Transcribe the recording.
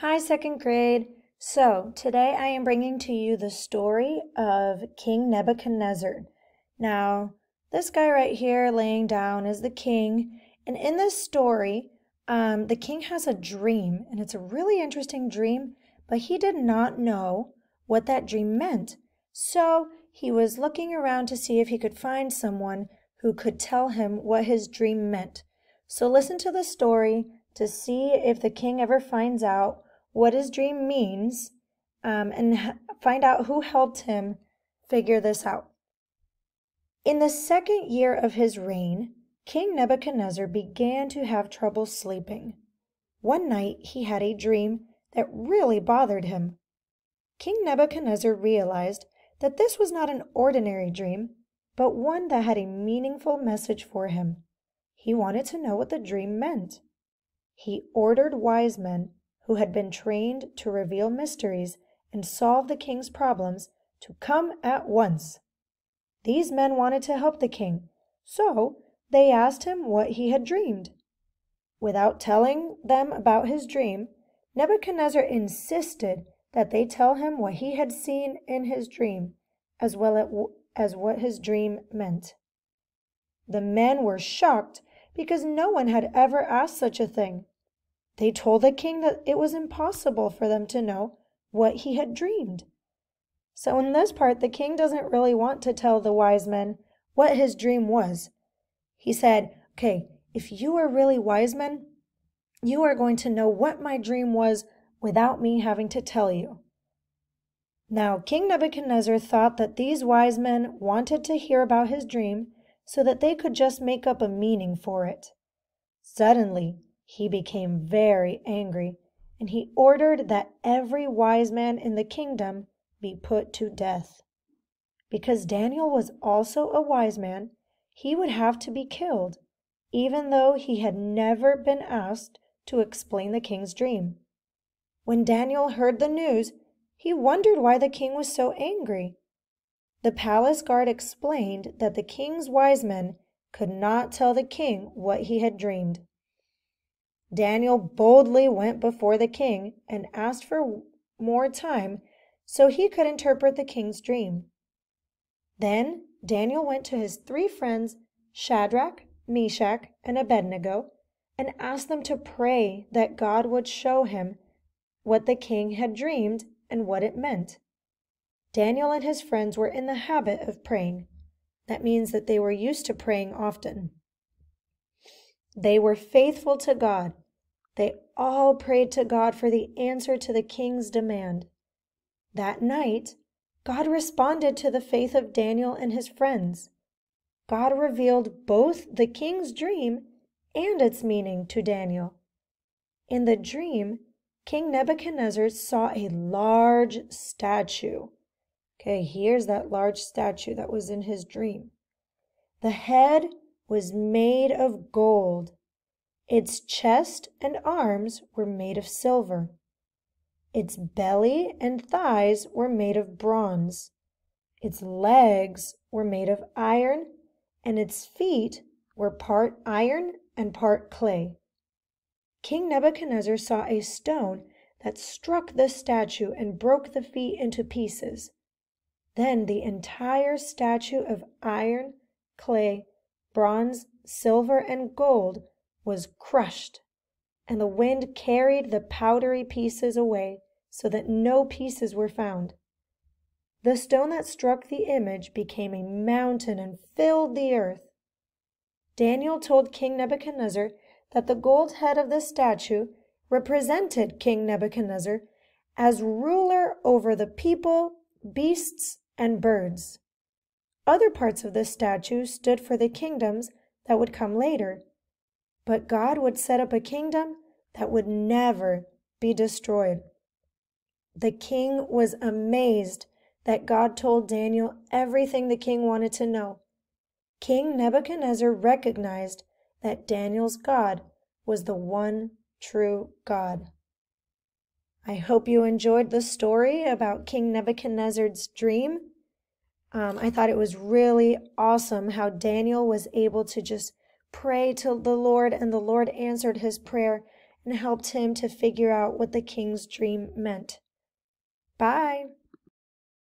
Hi, second grade. So, today I am bringing to you the story of King Nebuchadnezzar. Now, this guy right here laying down is the king, and in this story, um, the king has a dream, and it's a really interesting dream, but he did not know what that dream meant. So, he was looking around to see if he could find someone who could tell him what his dream meant. So, listen to the story to see if the king ever finds out what his dream means, um, and find out who helped him figure this out. In the second year of his reign, King Nebuchadnezzar began to have trouble sleeping. One night he had a dream that really bothered him. King Nebuchadnezzar realized that this was not an ordinary dream, but one that had a meaningful message for him. He wanted to know what the dream meant. He ordered wise men who had been trained to reveal mysteries and solve the king's problems, to come at once. These men wanted to help the king, so they asked him what he had dreamed. Without telling them about his dream, Nebuchadnezzar insisted that they tell him what he had seen in his dream, as well as what his dream meant. The men were shocked because no one had ever asked such a thing. They told the king that it was impossible for them to know what he had dreamed. So, in this part, the king doesn't really want to tell the wise men what his dream was. He said, Okay, if you are really wise men, you are going to know what my dream was without me having to tell you. Now, King Nebuchadnezzar thought that these wise men wanted to hear about his dream so that they could just make up a meaning for it. Suddenly, he became very angry, and he ordered that every wise man in the kingdom be put to death. Because Daniel was also a wise man, he would have to be killed, even though he had never been asked to explain the king's dream. When Daniel heard the news, he wondered why the king was so angry. The palace guard explained that the king's wise men could not tell the king what he had dreamed. Daniel boldly went before the king and asked for more time so he could interpret the king's dream. Then Daniel went to his three friends, Shadrach, Meshach, and Abednego, and asked them to pray that God would show him what the king had dreamed and what it meant. Daniel and his friends were in the habit of praying. That means that they were used to praying often. They were faithful to God. They all prayed to God for the answer to the king's demand. That night, God responded to the faith of Daniel and his friends. God revealed both the king's dream and its meaning to Daniel. In the dream, King Nebuchadnezzar saw a large statue. Okay, here's that large statue that was in his dream. The head was made of gold. Its chest and arms were made of silver. Its belly and thighs were made of bronze. Its legs were made of iron, and its feet were part iron and part clay. King Nebuchadnezzar saw a stone that struck the statue and broke the feet into pieces. Then the entire statue of iron, clay, bronze, silver, and gold was crushed, and the wind carried the powdery pieces away so that no pieces were found. The stone that struck the image became a mountain and filled the earth. Daniel told King Nebuchadnezzar that the gold head of the statue represented King Nebuchadnezzar as ruler over the people, beasts, and birds. Other parts of this statue stood for the kingdoms that would come later. But God would set up a kingdom that would never be destroyed. The king was amazed that God told Daniel everything the king wanted to know. King Nebuchadnezzar recognized that Daniel's God was the one true God. I hope you enjoyed the story about King Nebuchadnezzar's dream um, I thought it was really awesome how Daniel was able to just pray to the Lord, and the Lord answered his prayer and helped him to figure out what the king's dream meant. Bye.